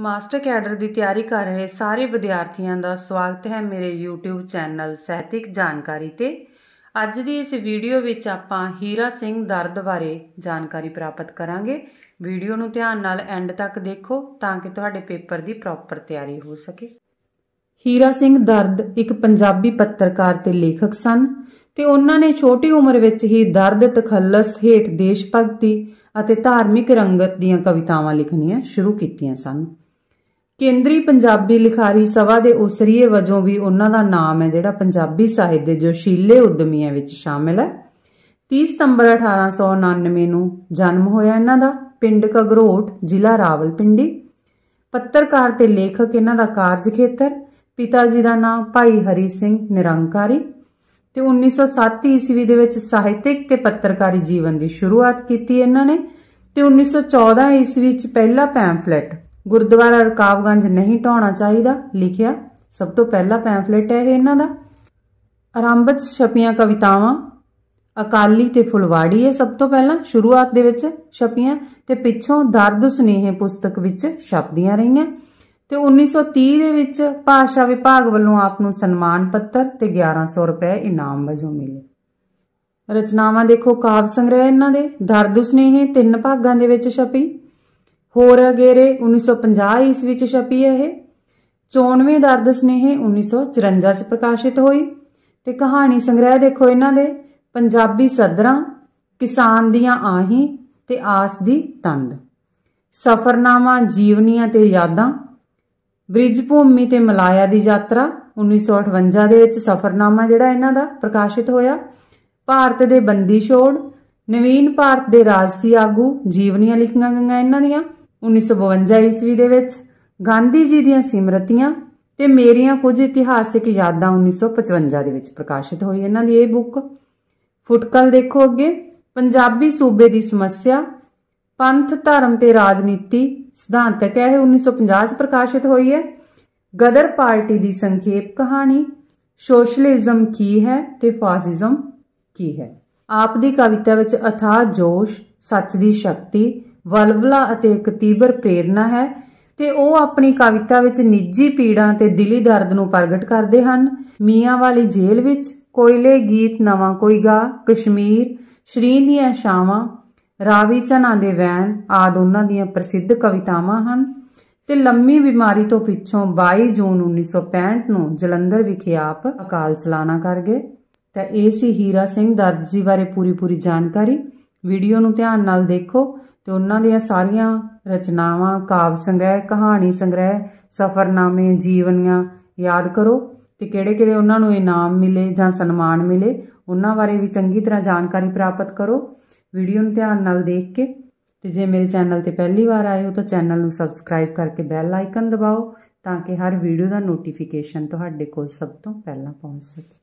master cadre ਦੀ ਤਿਆਰੀ ਕਰ ਰਹੇ ਸਾਰੇ ਵਿਦਿਆਰਥੀਆਂ ਦਾ ਸਵਾਗਤ ਹੈ ਮੇਰੇ YouTube ਚੈਨਲ ਸਹਿਤਿਕ ਜਾਣਕਾਰੀ ਤੇ ਅੱਜ ਦੀ ਇਸ ਵੀਡੀਓ ਵਿੱਚ ਆਪਾਂ ਹੀਰਾ ਸਿੰਘ ਦਰਦ ਬਾਰੇ ਜਾਣਕਾਰੀ ਪ੍ਰਾਪਤ ਕਰਾਂਗੇ ਵੀਡੀਓ ਨੂੰ ਧਿਆਨ ਨਾਲ ਐਂਡ ਤੱਕ ਦੇਖੋ ਤਾਂ ਕਿ ਤੁਹਾਡੇ ਪੇਪਰ ਦੀ ਪ੍ਰੋਪਰ ਤਿਆਰੀ ਹੋ ਸਕੇ ਹੀਰਾ ਸਿੰਘ ਦਰਦ ਇੱਕ ਪੰਜਾਬੀ ਪੱਤਰਕਾਰ ਤੇ ਲੇਖਕ ਸਨ ਤੇ ਉਹਨਾਂ ਨੇ ਛੋਟੀ ਉਮਰ ਵਿੱਚ ਹੀ ਦਰਦ ਤਖੱਲਸ ਹੇਠ ਦੇਸ਼ ਭਗਤੀ ਅਤੇ ਧਾਰਮਿਕ ਰੰਗਤ ਦੀਆਂ ਕਵਿਤਾਵਾਂ ਲਿਖਣੀਆਂ ਸ਼ੁਰੂ ਕੀਤੀਆਂ ਸਨ ਕੇਂਦਰੀ ਪੰਜਾਬੀ ਲਿਖਾਰੀ ਸਭਾ ਦੇ ਉਸਰੀਏ ਵਜੋਂ ਵੀ ਉਹਨਾਂ ਦਾ ਨਾਮ ਹੈ ਜਿਹੜਾ ਪੰਜਾਬੀ ਸਾਹਿਤ ਦੇ ਜੋਸ਼ੀਲੇ ਉਦਮੀਆਂ ਵਿੱਚ ਸ਼ਾਮਿਲ ਹੈ 30 ਸਤੰਬਰ 1899 ਨੂੰ ਜਨਮ ਹੋਇਆ ਇਹਨਾਂ ਦਾ ਪਿੰਡ ਕਗਰੋਟ ਜ਼ਿਲ੍ਹਾ ਰਾਵਲਪਿੰਡੀ ਪੱਤਰਕਾਰ ਤੇ ਲੇਖਕ ਇਹਨਾਂ ਦਾ ਕਾਰਜ ਖੇਤਰ ਪਿਤਾ ਜੀ ਦਾ ਨਾਮ ਭਾਈ ਹਰੀ ਸਿੰਘ ਨਿਰੰਕਾਰੀ ਤੇ 1907 ਈਸਵੀ ਦੇ ਵਿੱਚ ਸਾਹਿਤਿਕ ਤੇ ਪੱਤਰਕਾਰੀ ਜੀਵਨ ਦੀ ਸ਼ੁਰੂਆਤ ਕੀਤੀ ਇਹਨਾਂ ਨੇ ਤੇ 1914 ਈਸਵੀ ਵਿੱਚ ਪਹਿਲਾ ਪੈਂਫਲੇਟ ਗੁਰਦੁਆਰਾ ਰਕਾਬਗੰਜ ਨਹੀਂ ਢਾਉਣਾ ਚਾਹੀਦਾ ਲਿਖਿਆ ਸਭ ਤੋਂ ਪਹਿਲਾ ਪੈਂਫਲੇਟ ਹੈ ਇਹ ਇਹਨਾਂ ਦਾ ਆਰੰਭਕ ਛਪੀਆਂ ਕਵਿਤਾਵਾਂ ਅਕਾਲੀ ਤੇ ਫੁਲਵਾੜੀ ਇਹ ਸਭ ਤੋਂ ਪਹਿਲਾਂ ਸ਼ੁਰੂਆਤ ਦੇ ਵਿੱਚ ਛਪੀਆਂ ਤੇ ਪਿੱਛੋਂ ਦਰਦ ਸੁਨੇਹੇ ਪੁਸਤਕ ਵਿੱਚ ਛਪਦੀਆਂ ਰਹੀਆਂ ਤੇ 1930 ਦੇ ਵਿੱਚ ਭਾਸ਼ਾ ਵਿਭਾਗ ਵੱਲੋਂ ਆਪ ਨੂੰ ਸਨਮਾਨ ਪੱਤਰ ਤੇ 1100 ਰੁਪਏ ਇਨਾਮ ਵਜੋਂ ਮਿਲੇ ਰਚਨਾਵਾਂ ਦੇਖੋ ਕਾਵ ਸੰਗ੍ਰਹਿ ਇਹਨਾਂ ਦੇ ਦਰਦ ਸੁਨੇਹੇ ਤਿੰਨ ਭਾਗਾਂ ਦੇ ਵਿੱਚ ਛਪੀ ਹੋਰ ਅਗੇਰੇ 1950 ਈਸਵੀ ਚ ਛਪੀ ਹੈ ਇਹ 94ਵੇਂ ਦਰਦ ਸਨੇਹੇ 1954 ਚ ਪ੍ਰਕਾਸ਼ਿਤ ਹੋਈ ਤੇ ਕਹਾਣੀ ਸੰਗ੍ਰਹਿ ਦੇਖੋ ਇਹਨਾਂ ਦੇ ਪੰਜਾਬੀ ਸਦਰਾਂ ਕਿਸਾਨ ਦੀਆਂ ਆਹੀ ਤੇ ਆਸ ਦੀ ਤੰਦ ਸਫਰਨਾਮਾ ਜੀਵਨੀਆਂ ਤੇ ਯਾਦਾਂ ਬ੍ਰਿਜ ਭੂਮੀ ਤੇ ਮਲਾਇਆ ਦੀ ਯਾਤਰਾ 1958 ਦੇ ਵਿੱਚ ਸਫਰਨਾਮਾ ਜਿਹੜਾ ਇਹਨਾਂ ਦਾ ਪ੍ਰਕਾਸ਼ਿਤ ਹੋਇਆ ਭਾਰਤ ਦੇ ਬੰਦੀ ਛੋੜ ਨਵੀਨ ਭਾਰਤ ਦੇ ਰਾਜਸੀ ਆਗੂ ਜੀਵਨੀਆਂ ਲਿਖੀਆਂ ਗਈਆਂ ਇਹਨਾਂ ਦੀਆਂ 1952 ਈਸਵੀ ਦੇ ਵਿੱਚ ਗਾਂਧੀ ਜੀ ਦੀਆਂ ਸਿਮਰਤੀਆਂ ਤੇ ਮੇਰੀਆਂ ਕੁਝ ਇਤਿਹਾਸਿਕ ਯਾਦਾਂ 1955 ਦੇ ਵਿੱਚ ਪ੍ਰਕਾਸ਼ਿਤ ਹੋਈ ਇਹਨਾਂ ਦੀ ਇਹ ਬੁੱਕ ਫੁਟਕਲ ਦੇਖੋ ਅੱਗੇ ਪੰਜਾਬੀ ਸੂਬੇ ਦੀ ਸਮੱਸਿਆ ਪੰਥ ਧਰਮ ਤੇ ਰਾਜਨੀਤੀ ਸਿਧਾਂਤਕ ਹੈ 1950 ਪ੍ਰਕਾਸ਼ਿਤ ਹੋਈ ਹੈ ਗਦਰ ਪਾਰਟੀ ਦੀ ਸੰਖੇਪ ਕਹਾਣੀ ਸੋਸ਼ਲਿਜ਼ਮ ਕੀ ਹੈ ਤੇ ਫਾਸਿਜ਼ਮ ਕੀ ਹੈ ਆਪ ਦੀ ਕਵਿਤਾ ਵਿੱਚ ਅਥਾਹ ਜੋਸ਼ ਸੱਚ ਦੀ ਸ਼ਕਤੀ ਵਲਵਲਾ ਅਤੇ ਇੱਕ ਤੀਬਰ ਪ੍ਰੇਰਣਾ ਹੈ ਤੇ ਉਹ ਆਪਣੀ ਕਵਿਤਾ ਵਿੱਚ ਨਿੱਜੀ ਪੀੜਾਂ ਤੇ ਦਿਲੀ ਦਰਦ ਨੂੰ ਪ੍ਰਗਟ ਕਰਦੇ ਹਨ ਮੀਆਂ ਵਾਲੀ ਜੇਲ੍ਹ ਵਿੱਚ ਕੋਇਲੇ ਗੀਤ ਨਵਾਂ ਕੋਈ ਗਾ ਕਸ਼ਮੀਰ ਸ਼੍ਰੀ ਦੀਆਂ ਸ਼ਾਵਾਂ ਰਾਵੀ ਚਨਾਂ ਦੇ ਵੈਨ ਆਦ ਉਹਨਾਂ ਦੀਆਂ ਪ੍ਰਸਿੱਧ ਕਵਿਤਾਵਾਂ ਹਨ ਤੇ ਲੰਮੀ ਬਿਮਾਰੀ ਤੋਂ ਪਿੱਛੋਂ 22 ਜੂਨ 1965 ਨੂੰ ਜਲੰਧਰ ਵਿਖੇ ਆਪ ਅਕਾਲ ਚਲਾਣਾ ਕਰ ਗਏ ਤਾਂ ਇਹ ਸੀ ਹੀਰਾ ਸਿੰਘ ਦਰਜੀ ਬਾਰੇ ਪੂਰੀ ਪੂਰੀ ਜਾਣਕਾਰੀ ਵੀਡੀਓ ਨੂੰ ਧਿਆਨ ਨਾਲ ਦੇਖੋ ਤੇ ਉਹਨਾਂ ਦੀਆਂ ਸਾਰੀਆਂ ਰਚਨਾਵਾਂ ਕਾਵ ਸੰਗ੍ਰਹਿ ਕਹਾਣੀ ਸੰਗ੍ਰਹਿ ਸਫਰਨਾਮੇ ਜੀਵਨੀਆਂ ਯਾਦ ਕਰੋ ਤੇ ਕਿਹੜੇ-ਕਿਹੜੇ ਉਹਨਾਂ ਨੂੰ ਇਨਾਮ ਮਿਲੇ ਜਾਂ ਸਨਮਾਨ ਮਿਲੇ ਉਹਨਾਂ ਬਾਰੇ ਵੀ ਚੰਗੀ ਤਰ੍ਹਾਂ ਜਾਣਕਾਰੀ ਪ੍ਰਾਪਤ ਕਰੋ ਵੀਡੀਓ ਨੂੰ ਧਿਆਨ ਨਾਲ ਦੇਖ ਕੇ ਤੇ ਜੇ ਮੇਰੇ ਚੈਨਲ ਤੇ ਪਹਿਲੀ ਵਾਰ ਆਏ ਹੋ ਤਾਂ ਚੈਨਲ ਨੂੰ ਸਬਸਕ੍ਰਾਈਬ ਕਰਕੇ ਬੈਲ ਆਈਕਨ ਦਬਾਓ ਤਾਂ ਕਿ ਹਰ ਵੀਡੀਓ ਦਾ ਨੋਟੀਫਿਕੇਸ਼ਨ ਤੁਹਾਡੇ ਕੋਲ ਸਭ ਤੋਂ ਪਹਿਲਾਂ ਪਹੁੰਚ ਸਕੇ